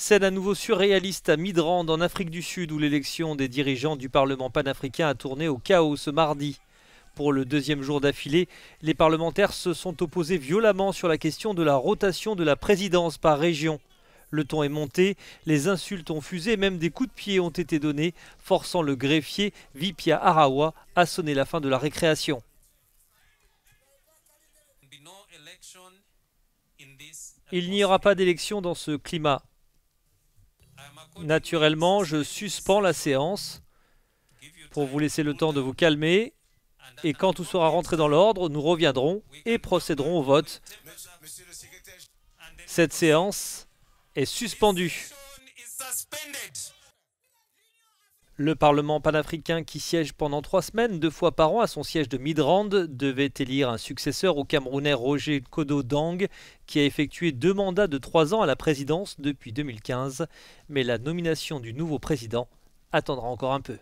Scène à nouveau surréaliste à Midrand en Afrique du Sud où l'élection des dirigeants du Parlement panafricain a tourné au chaos ce mardi. Pour le deuxième jour d'affilée, les parlementaires se sont opposés violemment sur la question de la rotation de la présidence par région. Le ton est monté, les insultes ont fusé, même des coups de pied ont été donnés, forçant le greffier Vipia Arawa à sonner la fin de la récréation. Il n'y aura pas d'élection dans ce climat naturellement, je suspends la séance pour vous laisser le temps de vous calmer. Et quand tout sera rentré dans l'ordre, nous reviendrons et procéderons au vote. Cette séance est suspendue. Le Parlement panafricain qui siège pendant trois semaines, deux fois par an, à son siège de Midrand, devait élire un successeur au Camerounais Roger Kodo Dang, qui a effectué deux mandats de trois ans à la présidence depuis 2015. Mais la nomination du nouveau président attendra encore un peu.